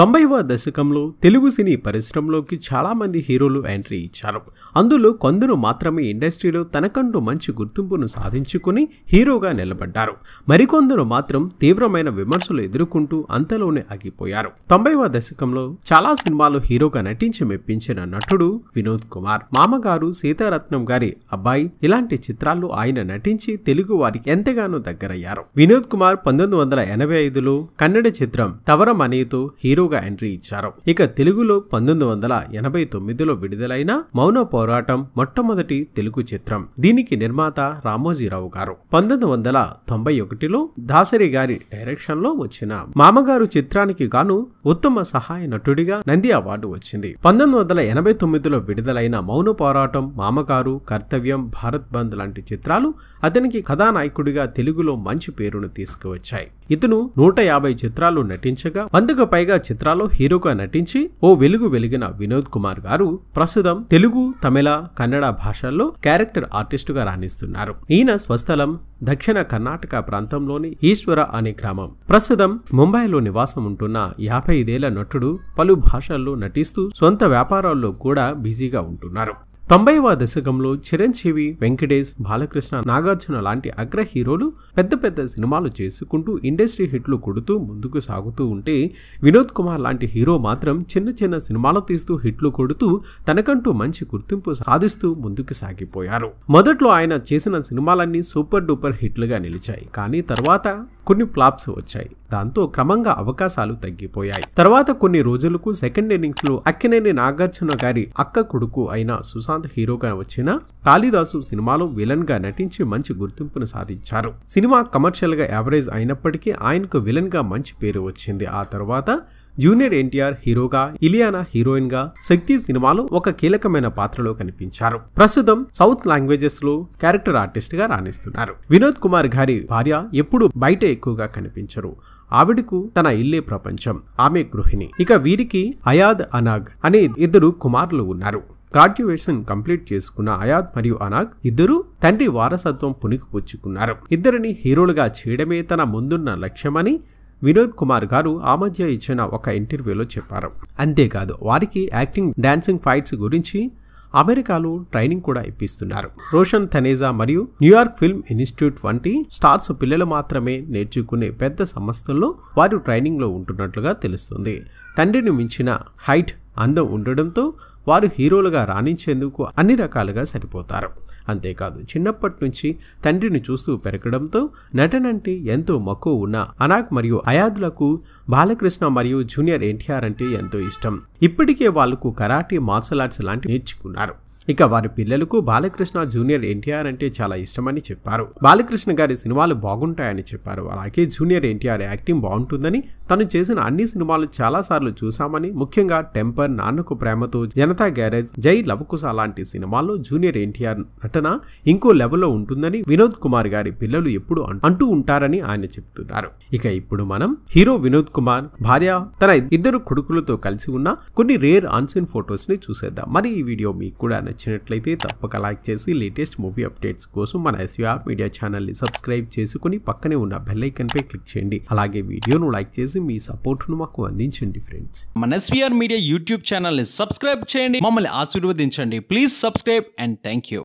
తొంభైవ దశకంలో తెలుగు సినీ పరిశ్రమలోకి చాలామంది హీరోలు ఎంట్రీ ఇచ్చారు అందులో కొందరు మాత్రమే ఇండస్ట్రీలో తనకంటూ మంచి గుర్తింపును సాధించుకుని హీరోగా నిలబడ్డారు మరికొందరు మాత్రం తీవ్రమైన విమర్శలు ఎదుర్కొంటూ అంతలోనే ఆగిపోయారు తొంభైవ దశకంలో చాలా సినిమాలు హీరోగా నటించి మెప్పించిన నటుడు వినోద్ కుమార్ మామగారు సీతారత్నం గారి అబ్బాయి ఇలాంటి చిత్రాల్లో ఆయన నటించి తెలుగు వారికి ఎంతగానో దగ్గరయ్యారు వినోద్ కుమార్ పంతొమ్మిది వందల ఎనభై ఐదులో కన్నడ చిత్రం తవరం అనేతో హీరో హీరోగా ఎంట్రీ ఇచ్చారు ఇక తెలుగులో పంతొమ్మిది వందల ఎనభై తొమ్మిదిలో విడుదలైన మౌన పోరాటం మొట్టమొదటి తెలుగు చిత్రం దీనికి నిర్మాత రామోజీరావు గారు పంతొమ్మిది వందల తొంభై ఒకటిలో దాసరి గారి డైరెక్షన్ లో వచ్చిన మామగారు చిత్రానికి గాను ఉత్తమ సహాయ నటుడిగా నంది అవార్డు వచ్చింది పంతొమ్మిది వందల ఎనభై తొమ్మిదిలో విడుదలైన మౌన పోరాటం మామగారు కర్తవ్యం భారత్ బంద్ లాంటి చిత్రాలు అతనికి కథానాయకుడిగా తెలుగులో మంచి పేరును తీసుకువచ్చాయి ఇతను నూట యాభై చిత్రాలు నటించగా వందకు పైగా చిత్రాల్లో హీరోగా నటించి ఓ వెలుగు వెలిగిన వినోద్ కుమార్ గారు ప్రస్తుతం తెలుగు తమిళ కన్నడ భాషల్లో క్యారెక్టర్ ఆర్టిస్టుగా రాణిస్తున్నారు ఈయన స్వస్థలం దక్షిణ కర్ణాటక ప్రాంతంలోని ఈశ్వర అనే గ్రామం ప్రస్తుతం ముంబైలో నివాసం ఉంటున్న యాభై ఐదేళ్ల నటుడు పలు భాషల్లో నటిస్తూ సొంత వ్యాపారాల్లో కూడా బిజీగా ఉంటున్నారు తొంభైవ దశకంలో చిరంజీవి వెంకటేష్ బాలకృష్ణ నాగార్జున లాంటి అగ్ర హీరోలు పెద్ద పెద్ద సినిమాలు చేసుకుంటూ ఇండస్ట్రీ హిట్లు కొడుతూ ముందుకు సాగుతూ ఉంటే వినోద్ కుమార్ లాంటి హీరో మాత్రం చిన్న చిన్న సినిమాలు తీస్తూ హిట్లు కొడుతూ తనకంటూ మంచి గుర్తింపు సాధిస్తూ ముందుకు సాగిపోయారు మొదట్లో ఆయన చేసిన సినిమాలన్నీ సూపర్ డూపర్ హిట్లుగా నిలిచాయి కానీ తర్వాత కొన్ని ఫ్లాప్స్ వచ్చాయి దాంతో క్రమంగా అవకాశాలు తగ్గిపోయాయి తర్వాత కొన్ని రోజులకు సెకండ్ ఇన్నింగ్స్ లో అక్కినేని నాగార్జున గారి అక్క కొడుకు అయిన సుశాంత్ హీరోగా వచ్చిన కాళిదాసు సినిమాలో విలన్ గా నటించి మంచి గుర్తింపును సాధించారు సినిమా కమర్షియల్ గా యావరేజ్ అయినప్పటికీ ఆయనకు విలన్ గా మంచి పేరు వచ్చింది ఆ తర్వాత జూనియర్ ఎన్టీఆర్ హీరోగా ఇలియానా హీరోయిన్ గా శక్తి సినిమాలో ఒక కీలకమైన పాత్రలో కనిపించారు ప్రస్తుతం సౌత్ లాంగ్వేజెస్ లో క్యారెక్టర్ ఆర్టిస్ట్ గా రాణిస్తున్నారు వినోద్ కుమార్ గారి భార్య ఎప్పుడు బయట ఎక్కువగా కనిపించరు ఆవిడకు తన ఇల్లే ప్రపంచం ఆమె గృహిణి ఇక వీరికి అయాద్ అనాగ్ అనే ఇద్దరు కుమారులు ఉన్నారు గ్రాడ్యుయేషన్ కంప్లీట్ చేసుకున్న అయాద్ మరియు అనాగ్ ఇద్దరు తండ్రి వారసత్వం పుణికిపుచ్చుకున్నారు ఇద్దరిని హీరోలుగా చేయడమే తన ముందున్న లక్ష్యమని వినోద్ కుమార్ గారు ఆమధ్య ఇచ్చిన ఒక ఇంటర్వ్యూలో చెప్పారు అంతేకాదు వారికి యాక్టింగ్ డాన్సింగ్ ఫైట్స్ గురించి అమెరికాలో ట్రైనింగ్ కూడా ఇప్పిస్తున్నారు రోషన్ తనేజా మరియు న్యూయార్క్ ఫిల్మ్ ఇన్స్టిట్యూట్ వంటి స్టార్స్ పిల్లలు మాత్రమే నేర్చుకునే పెద్ద సంస్థల్లో వారు ట్రైనింగ్లో ఉంటున్నట్లుగా తెలుస్తుంది తండ్రిని మించిన హైట్ అందం ఉండడంతో వారు హీరోలుగా రాణించేందుకు అన్ని రకాలుగా సరిపోతారు అంతేకాదు చిన్నప్పటి నుంచి తండ్రిని చూస్తూ పెరగడంతో నటనంటే ఎంతో మక్కువ ఉన్న అనాక్ మరియు అయాద్లకు బాలకృష్ణ మరియు జూనియర్ ఎన్టీఆర్ అంటే ఎంతో ఇష్టం ఇప్పటికే వాళ్లకు కరాటే మార్షల్ ఆర్ట్స్ లాంటివి నేర్చుకున్నారు ఇక వారి పిల్లలకు బాలకృష్ణ జూనియర్ ఎన్టీఆర్ అంటే చాలా ఇష్టమని చెప్పారు బాలకృష్ణ గారి సినిమాలు బాగుంటాయని చెప్పారు అలాగే జూనియర్ ఎన్టీఆర్ యాక్టింగ్ బాగుంటుందని తను చేసిన అన్ని సినిమాలు చాలాసార్లు చూశామని ముఖ్యంగా టెంపర్ గబ్బర్ నాన్నకు ప్రేమతో జనతా గ్యారేజ్ జై కుస అలాంటి సినిమాల్లో జూనియర్ ఎన్టీఆర్ నటన ఇంకో లెవెల్లో ఉంటుందని వినోద్ కుమార్ గారి పిల్లలు ఎప్పుడు అంటూ ఉంటారని ఆయన చెప్తున్నారు ఇక ఇప్పుడు మనం హీరో వినోద్ కుమార్ భార్య తన ఇద్దరు కొడుకులతో కలిసి ఉన్న కొన్ని రేర్ ఆన్సీన్ ఫొటోస్ ని చూసేద్దాం మరి ఈ వీడియో మీకు కూడా నచ్చినట్లయితే తప్పక లైక్ చేసి లేటెస్ట్ మూవీ అప్డేట్స్ కోసం మన ఎస్వీఆర్ మీడియా ఛానల్ ని సబ్స్క్రైబ్ చేసుకుని పక్కనే ఉన్న బెల్లైకన్ పై క్లిక్ చేయండి అలాగే వీడియోను లైక్ చేసి మీ సపోర్ట్ ను మాకు అందించండి ఫ్రెండ్స్ మన ఎస్వీఆర్ మీడియా యూట్యూబ్ యూట్యూబ్ ఛానల్ని సబ్స్క్రైబ్ చేయండి మమ్మల్ని ఆశీర్వదించండి please subscribe and thank you